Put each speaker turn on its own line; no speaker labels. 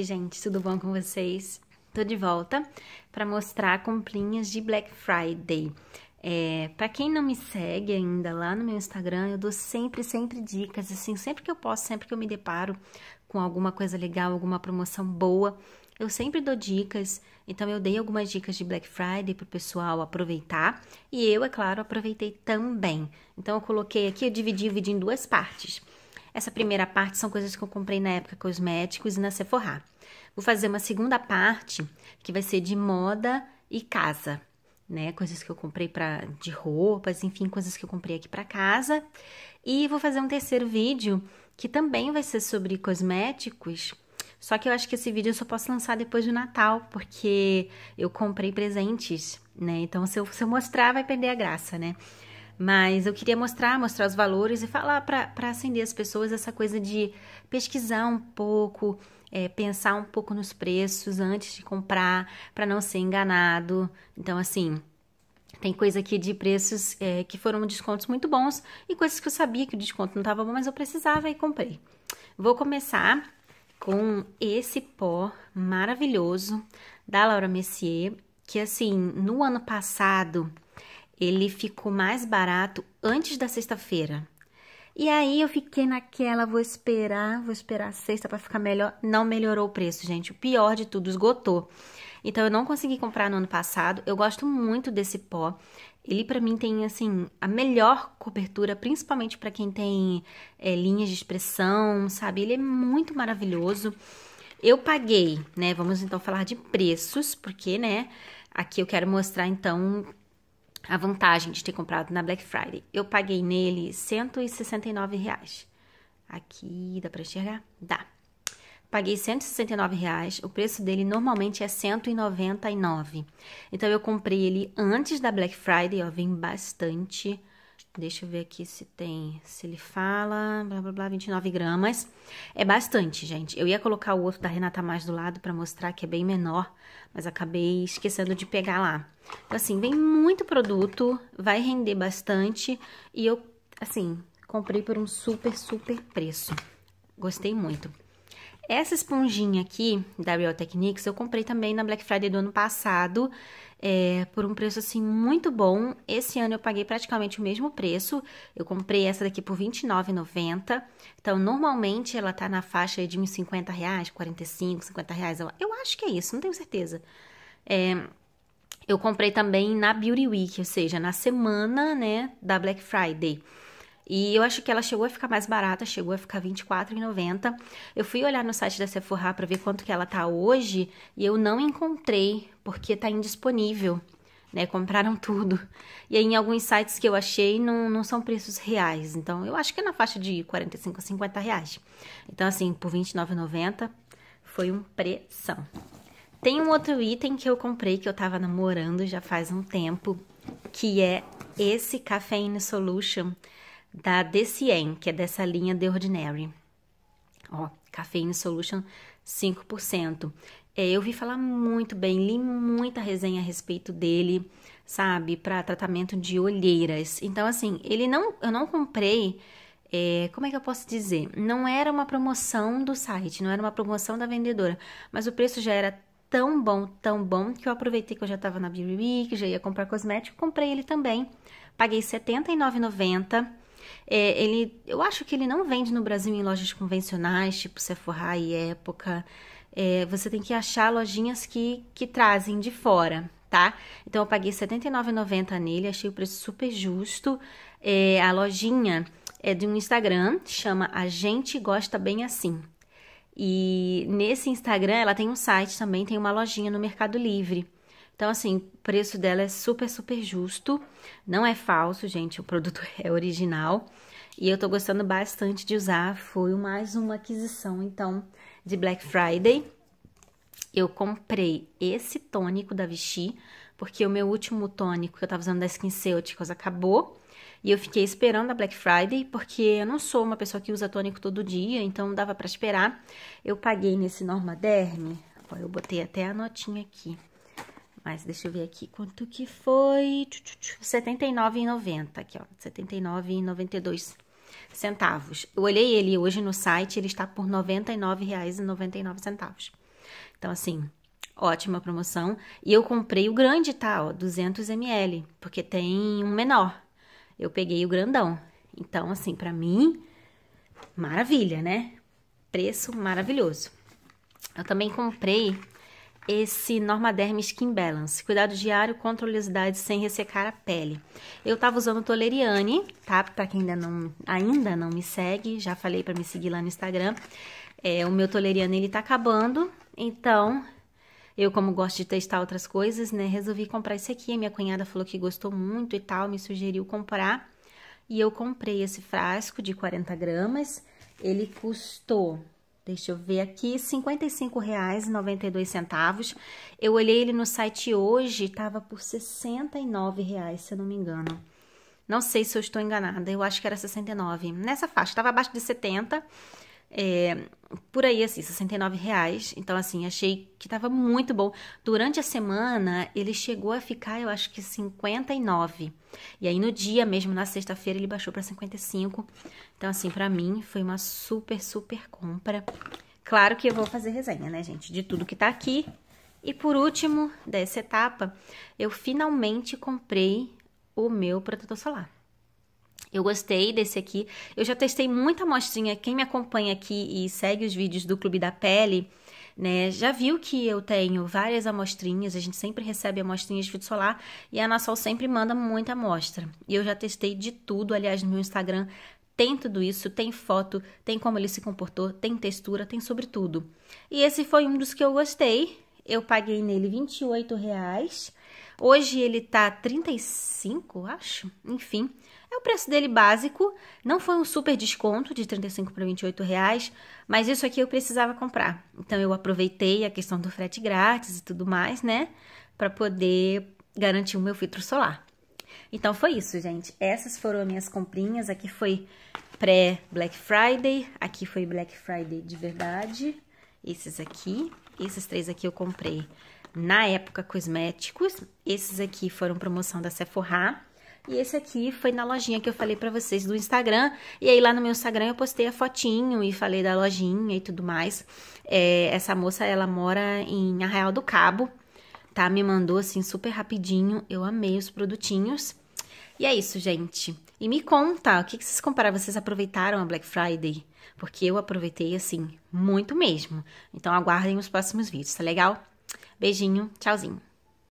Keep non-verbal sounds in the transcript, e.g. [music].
Oi, gente, tudo bom com vocês? Tô de volta para mostrar comprinhas de Black Friday. É, para quem não me segue ainda lá no meu Instagram, eu dou sempre, sempre dicas, assim, sempre que eu posso, sempre que eu me deparo com alguma coisa legal, alguma promoção boa, eu sempre dou dicas, então eu dei algumas dicas de Black Friday pro pessoal aproveitar e eu, é claro, aproveitei também. Então eu coloquei aqui, eu dividi o vídeo em duas partes. Essa primeira parte são coisas que eu comprei na época cosméticos e na Sephora. Vou fazer uma segunda parte que vai ser de moda e casa, né? Coisas que eu comprei para de roupas, enfim, coisas que eu comprei aqui para casa. E vou fazer um terceiro vídeo que também vai ser sobre cosméticos. Só que eu acho que esse vídeo eu só posso lançar depois do Natal, porque eu comprei presentes, né? Então, se eu, se eu mostrar, vai perder a graça, né? Mas eu queria mostrar, mostrar os valores e falar para acender as pessoas essa coisa de pesquisar um pouco, é, pensar um pouco nos preços antes de comprar, para não ser enganado. Então, assim, tem coisa aqui de preços é, que foram descontos muito bons e coisas que eu sabia que o desconto não estava bom, mas eu precisava e comprei. Vou começar com esse pó maravilhoso da Laura Messier, que assim, no ano passado ele ficou mais barato antes da sexta-feira. E aí eu fiquei naquela, vou esperar, vou esperar a sexta para ficar melhor. Não melhorou o preço, gente. O pior de tudo, esgotou. Então eu não consegui comprar no ano passado. Eu gosto muito desse pó. Ele para mim tem assim a melhor cobertura, principalmente para quem tem é, linhas de expressão, sabe? Ele é muito maravilhoso. Eu paguei, né? Vamos então falar de preços, porque, né? Aqui eu quero mostrar então a vantagem de ter comprado na Black Friday. Eu paguei nele R$ 169. Reais. Aqui, dá pra enxergar? Dá. Paguei R$ 169, reais, o preço dele normalmente é R$ 199. Então, eu comprei ele antes da Black Friday, ó, vem bastante Deixa eu ver aqui se tem, se ele fala, blá blá blá, 29 gramas. É bastante, gente. Eu ia colocar o outro da Renata mais do lado para mostrar que é bem menor, mas acabei esquecendo de pegar lá. Então, assim, vem muito produto, vai render bastante e eu, assim, comprei por um super, super preço. Gostei muito. Essa esponjinha aqui, da Real Techniques, eu comprei também na Black Friday do ano passado, é, por um preço, assim, muito bom. Esse ano eu paguei praticamente o mesmo preço, eu comprei essa daqui por R$29,90. Então, normalmente ela tá na faixa de uns 50 reais, 45, 50 reais, eu acho que é isso, não tenho certeza. É, eu comprei também na Beauty Week, ou seja, na semana, né, da Black Friday. E eu acho que ela chegou a ficar mais barata, chegou a ficar R$24,90. Eu fui olhar no site da Sephora para ver quanto que ela tá hoje e eu não encontrei, porque tá indisponível. Né, compraram tudo. E aí, em alguns sites que eu achei, não, não são preços reais. Então, eu acho que é na faixa de 45 a 50 reais. Então, assim, por R$29,90 foi um preção. Tem um outro item que eu comprei que eu tava namorando já faz um tempo, que é esse Cafeine Solution da Decien, que é dessa linha The Ordinary. Ó, Cafeine Solution 5%. É, eu vi falar muito bem, li muita resenha a respeito dele, sabe, para tratamento de olheiras. Então, assim, ele não, eu não comprei. É, como é que eu posso dizer? Não era uma promoção do site, não era uma promoção da vendedora, mas o preço já era tão bom, tão bom, que eu aproveitei que eu já estava na Beauty Week, já ia comprar cosmético, comprei ele também. Paguei R$ 79,90 é, ele, eu acho que ele não vende no Brasil em lojas convencionais, tipo Sephora e Época. É, você tem que achar lojinhas que, que trazem de fora, tá? Então eu paguei R$ 79,90 nele, achei o preço super justo. É, a lojinha é de um Instagram, chama A Gente Gosta Bem Assim. E nesse Instagram ela tem um site também, tem uma lojinha no Mercado Livre. Então, assim, o preço dela é super, super justo. Não é falso, gente, o produto [laughs] é original. E eu tô gostando bastante de usar. Foi mais uma aquisição, então, de Black Friday. Eu comprei esse tônico da Vichy, porque o meu último tônico que eu tava usando da SkinCeuticals acabou. E eu fiquei esperando a Black Friday, porque eu não sou uma pessoa que usa tônico todo dia, então dava para esperar. Eu paguei nesse Norma Derme, ó, eu botei até a notinha aqui, mas deixa eu ver aqui quanto que foi. R$ 79,90 aqui, ó. R$ 79,92 centavos. Eu olhei ele hoje no site, ele está por R$ 99,99. Então assim, ótima promoção. E eu comprei o grande, tá, ó, 200 ml, porque tem um menor. Eu peguei o grandão. Então assim, para mim, maravilha, né? Preço maravilhoso. Eu também comprei esse Normaderm Skin Balance, cuidado diário contra oleosidade sem ressecar a pele. Eu tava usando Toleriane, tá? Pra quem ainda não, ainda não me segue, já falei para me seguir lá no Instagram. É, o meu Toleriane, ele tá acabando, então eu, como gosto de testar outras coisas, né, resolvi comprar esse aqui. A minha cunhada falou que gostou muito e tal, me sugeriu comprar. E eu comprei esse frasco de 40 gramas. Ele custou Deixa eu ver aqui, R$ 55,92. Eu olhei ele no site hoje, estava por R$ 69,00, se eu não me engano. Não sei se eu estou enganada, eu acho que era 69. Nessa faixa, estava abaixo de 70. É, por aí, assim, 69 reais. Então, assim, achei que tava muito bom. Durante a semana, ele chegou a ficar, eu acho que 59. E aí, no dia mesmo, na sexta-feira, ele baixou para 55. Então, assim, para mim, foi uma super, super compra. Claro que eu vou fazer resenha, né, gente? De tudo que tá aqui. E por último, dessa etapa, eu finalmente comprei o meu protetor solar. Eu gostei desse aqui. Eu já testei muita amostrinha. Quem me acompanha aqui e segue os vídeos do Clube da Pele, né, já viu que eu tenho várias amostrinhas. A gente sempre recebe amostrinhas de filtro solar e a Nassol sempre manda muita amostra. E eu já testei de tudo. Aliás, no meu Instagram tem tudo isso. Tem foto, tem como ele se comportou, tem textura, tem sobretudo. E esse foi um dos que eu gostei. Eu paguei nele R$ Hoje ele tá 35, acho. Enfim, é o preço dele básico. Não foi um super desconto de 35 para 28 reais, mas isso aqui eu precisava comprar. Então eu aproveitei a questão do frete grátis e tudo mais, né, para poder garantir o meu filtro solar. Então foi isso, gente. Essas foram as minhas comprinhas. Aqui foi pré Black Friday, aqui foi Black Friday de verdade. Esses aqui, esses três aqui eu comprei na época cosméticos. Esses aqui foram promoção da Sephora. E esse aqui foi na lojinha que eu falei para vocês do Instagram. E aí lá no meu Instagram eu postei a fotinho e falei da lojinha e tudo mais. É, essa moça, ela mora em Arraial do Cabo, tá? Me mandou assim super rapidinho. Eu amei os produtinhos. E é isso, gente. E me conta, o que, que vocês compararam? Vocês aproveitaram a Black Friday? Porque eu aproveitei, assim, muito mesmo. Então aguardem os próximos vídeos, tá legal? Beijinho, tchauzinho.